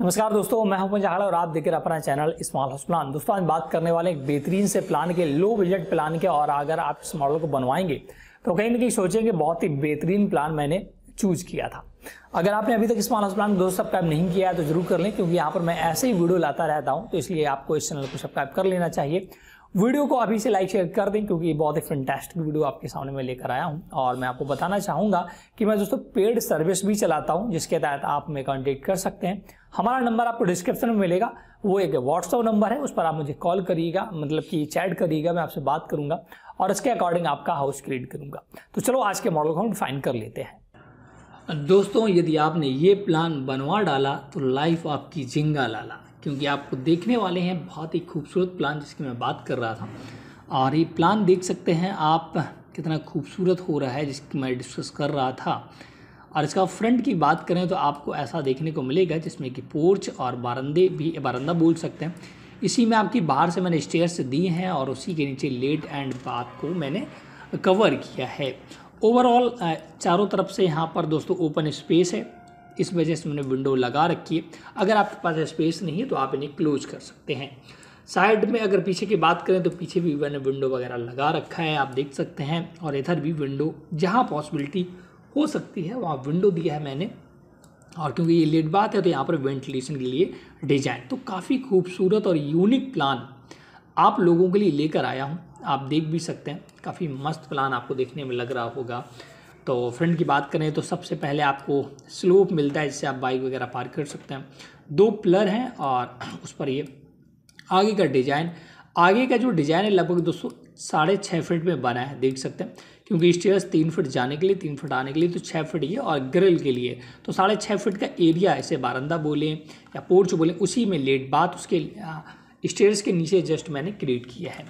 नमस्कार दोस्तों मैं हूं पंजाहड़ा और आप देख रहे अपना चैनल स्मॉल हाउस प्लान दोस्तों आज बात करने वाले एक बेहतरीन से प्लान के लो बजट प्लान के और अगर आप इस मॉडल को बनवाएंगे तो कहीं ना कहीं सोचेंगे बहुत ही बेहतरीन प्लान मैंने चूज किया था अगर आपने अभी तक स्मॉल हाउस प्लान दो सब्सक्राइब नहीं किया है तो जरूर कर लें क्योंकि यहाँ पर मैं ऐसे ही वीडियो लाता रहता हूँ तो इसलिए आपको इस चैनल को सब्सक्राइब कर लेना चाहिए वीडियो को अभी से लाइक शेयर कर दें क्योंकि ये बहुत ही फैंटास्टिक वीडियो आपके सामने मैं लेकर आया हूँ और मैं आपको बताना चाहूँगा कि मैं दोस्तों पेड सर्विस भी चलाता हूँ जिसके तहत आप मैं कॉन्टेक्ट कर सकते हैं हमारा नंबर आपको डिस्क्रिप्शन में मिलेगा वो एक व्हाट्सअप नंबर है उस पर आप मुझे कॉल करिएगा मतलब कि चैट करिएगा मैं आपसे बात करूँगा और इसके अकॉर्डिंग आपका हाउस क्रिएट करूँगा तो चलो आज के मॉडल को हम डिफाइन कर लेते हैं दोस्तों यदि आपने ये प्लान बनवा डाला तो लाइफ आपकी जिंगा लाला क्योंकि आपको देखने वाले हैं बहुत ही खूबसूरत प्लान जिसकी मैं बात कर रहा था और ये प्लान देख सकते हैं आप कितना खूबसूरत हो रहा है जिसकी मैं डिस्कस कर रहा था और इसका फ्रंट की बात करें तो आपको ऐसा देखने को मिलेगा जिसमें कि पोर्च और बारंदे भी बारंदा बोल सकते हैं इसी में आपकी बाहर से मैंने स्टेयर्स दिए हैं और उसी के नीचे लेट एंड बाथ को मैंने कवर किया है ओवरऑल चारों तरफ से यहाँ पर दोस्तों ओपन स्पेस है इस वजह से मैंने विंडो लगा रखी है अगर आपके पास स्पेस नहीं है तो आप इन्हें क्लोज कर सकते हैं साइड में अगर पीछे की बात करें तो पीछे भी मैंने विंडो वगैरह लगा रखा है आप देख सकते हैं और इधर भी विंडो जहाँ पॉसिबिलिटी हो सकती है वहाँ विंडो दिया है मैंने और क्योंकि ये लेट बात है तो यहाँ पर वेंटिलेशन के लिए डिजाइन तो काफ़ी खूबसूरत और यूनिक प्लान आप लोगों के लिए लेकर आया हूँ आप देख भी सकते हैं काफ़ी मस्त प्लान आपको देखने में लग रहा होगा तो फ्रंट की बात करें तो सबसे पहले आपको स्लोप मिलता है जिससे आप बाइक वगैरह पार्क कर सकते हैं दो प्लर हैं और उस पर ये आगे का डिज़ाइन आगे का जो डिज़ाइन है लगभग दोस्तों साढ़े छः फिट में बना है देख सकते हैं क्योंकि स्टेयर्स तीन फिट जाने के लिए तीन फिट आने के लिए तो छः फिट ये और ग्रिल के लिए तो साढ़े छः फिट का एरिया इसे बारंदा बोलें या पोर्च बोलें उसी में लेट बात उसके स्टेयर्स के नीचे जस्ट मैंने क्रिएट किया है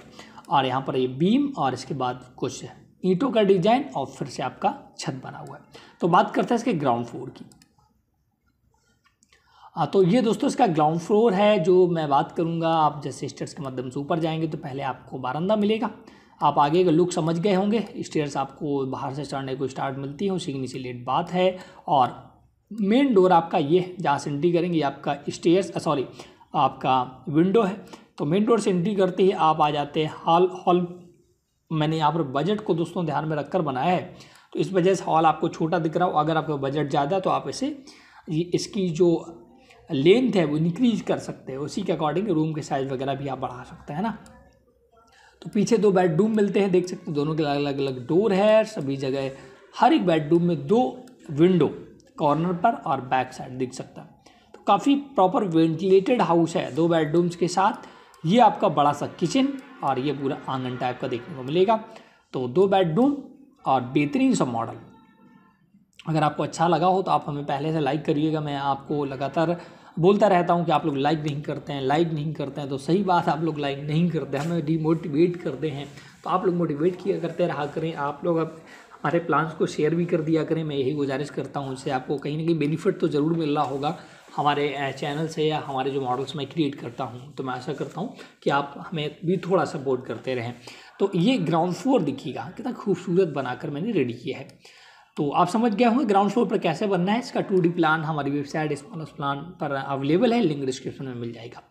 और यहाँ पर ये बीम और इसके बाद कुछ ईंटों का डिजाइन और फिर से आपका छत बना हुआ है तो बात करते हैं इसके ग्राउंड फ्लोर की आ, हाँ, तो ये दोस्तों इसका ग्राउंड फ्लोर है जो मैं बात करूँगा आप जैसे स्टेयर्स के माध्यम से ऊपर जाएंगे तो पहले आपको बारंदा मिलेगा आप आगे का लुक समझ गए होंगे स्टेयर्स आपको बाहर से चढ़ने को स्टार्ट मिलती है उसी से लेट बात है और मेन डोर आपका ये है जहाँ से एंट्री करेंगे आपका स्टेयर्स सॉरी आपका विंडो है तो मेन डोर से एंट्री करते ही आप आ जाते हैं हॉल हॉल मैंने यहाँ पर बजट को दोस्तों ध्यान में रखकर बनाया है तो इस वजह से हॉल आपको छोटा दिख रहा हो अगर आपका बजट ज़्यादा है तो आप इसे इसकी जो लेंथ है वो इंक्रीज कर सकते हैं उसी के अकॉर्डिंग रूम के साइज़ वगैरह भी आप बढ़ा सकते हैं ना तो पीछे दो बेडरूम मिलते हैं देख सकते हैं दोनों के अलग अलग अलग डोर है सभी जगह हर एक बेडरूम में दो विंडो कॉर्नर पर और बैक साइड दिख सकता है तो काफ़ी प्रॉपर वेंटिलेटेड हाउस है दो बेडरूम्स के साथ ये आपका बड़ा सा किचन और ये पूरा आंगन टाइप का देखने को मिलेगा तो दो बेडरूम और बेहतरीन सा मॉडल अगर आपको अच्छा लगा हो तो आप हमें पहले से लाइक करिएगा मैं आपको लगातार बोलता रहता हूँ कि आप लोग लाइक नहीं करते हैं लाइक नहीं करते हैं तो सही बात आप लोग लाइक नहीं करते हमें डिमोटिवेट करते हैं तो आप लोग मोटिवेट किया करते रहा करें आप लोग अब हमारे प्लान्स को शेयर भी कर दिया करें मैं यही गुजारिश करता हूँ उससे आपको कहीं ना कहीं बेनिफिट तो ज़रूर मिल रहा होगा हमारे चैनल से या हमारे जो मॉडल्स मैं क्रिएट करता हूँ तो मैं आशा करता हूँ कि आप हमें भी थोड़ा सपोर्ट करते रहें तो ये ग्राउंड फ्लोर दिखिएगा कितना खूबसूरत बनाकर मैंने रेडी किया है तो आप समझ गए होंगे ग्राउंड फ्लोर पर कैसे बनना है इसका टू प्लान हमारी वेबसाइट स्मॉल प्लान पर अवेलेबल है लिंक डिस्क्रिप्शन में मिल जाएगा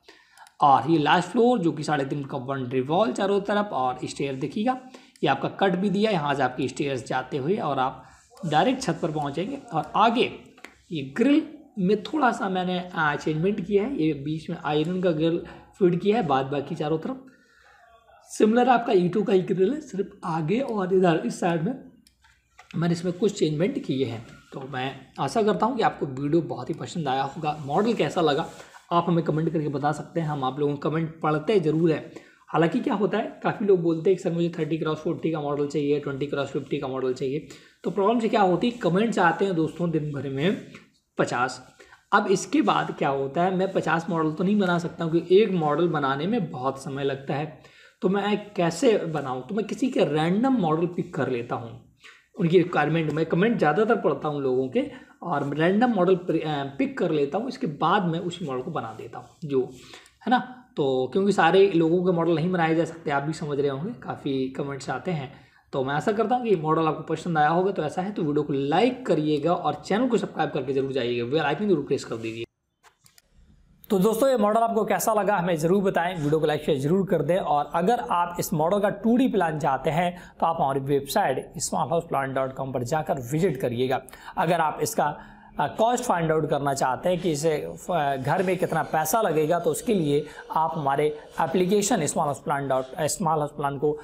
और ये लास्ट फ्लोर जो कि साढ़े तीन का वन रिवॉल्व चारों तरफ और स्टेयर देखिएगा ये आपका कट भी दिया यहाँ से आपकी स्टेयर्स जाते हुए और आप डायरेक्ट छत पर पहुँचेंगे और आगे ये ग्रिल में थोड़ा सा मैंने चेंजमेंट किया है ये बीच में आयरन का ग्रिल फिट किया है बाद बाकी चारों तरफ सिमिलर आपका ई e का ही ग्रिल है सिर्फ आगे और इधर इस साइड में मैंने इसमें कुछ चेंजमेंट किए हैं तो मैं आशा करता हूँ कि आपको वीडियो बहुत ही पसंद आया होगा मॉडल कैसा लगा आप हमें कमेंट करके बता सकते हैं हम आप लोगों को कमेंट पढ़ते ज़रूर हैं हालांकि क्या होता है काफ़ी लोग बोलते हैं कि सर मुझे थर्टी क्रॉस फोर्टी का मॉडल चाहिए ट्वेंटी क्रॉस फिफ्टी का मॉडल चाहिए तो प्रॉब्लम से क्या होती है कमेंट्स आते हैं दोस्तों दिन भर में पचास अब इसके बाद क्या होता है मैं पचास मॉडल तो नहीं बना सकता हूँ क्योंकि एक मॉडल बनाने में बहुत समय लगता है तो मैं कैसे बनाऊँ तो मैं किसी के रैंडम मॉडल पिक कर लेता हूँ उनकी रिक्वायरमेंट में कमेंट ज़्यादातर पढ़ता हूँ लोगों के और रैंडम मॉडल पिक कर लेता हूँ इसके बाद मैं उस मॉडल को बना देता हूँ जो है ना तो क्योंकि सारे लोगों के मॉडल नहीं बनाए जा सकते आप भी समझ रहे होंगे काफ़ी कमेंट्स आते हैं तो मैं ऐसा करता हूँ कि मॉडल आपको पसंद आया होगा तो ऐसा है तो वीडियो को लाइक करिएगा और चैनल को सब्सक्राइब करके जरूर जाइएगा वेल आइकन जरूर प्रेस कर दीजिए तो दोस्तों ये मॉडल आपको कैसा लगा हमें ज़रूर बताएं वीडियो को लाइक शेयर जरूर कर दें और अगर आप इस मॉडल का टू प्लान चाहते हैं तो आप हमारी website smart house plan dot com पर जाकर विजिट करिएगा अगर आप इसका कॉस्ट फाइंड आउट करना चाहते हैं कि इसे घर में कितना पैसा लगेगा तो उसके लिए आप हमारे application small house plan dot small house plan को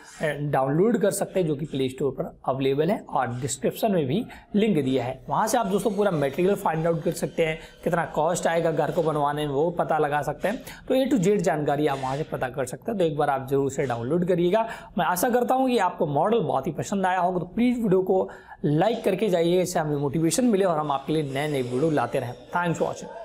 डाउनलोड कर सकते हैं जो कि प्ले स्टोर पर अवेलेबल है और डिस्क्रिप्शन में भी लिंक दिया है वहाँ से आप दोस्तों पूरा मटेरियल फाइंड आउट कर सकते हैं कितना कॉस्ट आएगा घर को बनवाने में वो पता लगा सकते हैं तो ए टू जेड जानकारी आप वहाँ से पता कर सकते हैं तो एक बार आप जरूर से डाउनलोड करिएगा मैं आशा करता हूँ कि आपको मॉडल बहुत ही पसंद आया होगा तो प्लीज़ वीडियो को लाइक करके जाइए इससे हमें मोटिवेशन मिले और हम आपके लिए नए नए वीडियो लाते रहें थैंक्स फॉर वॉचिंग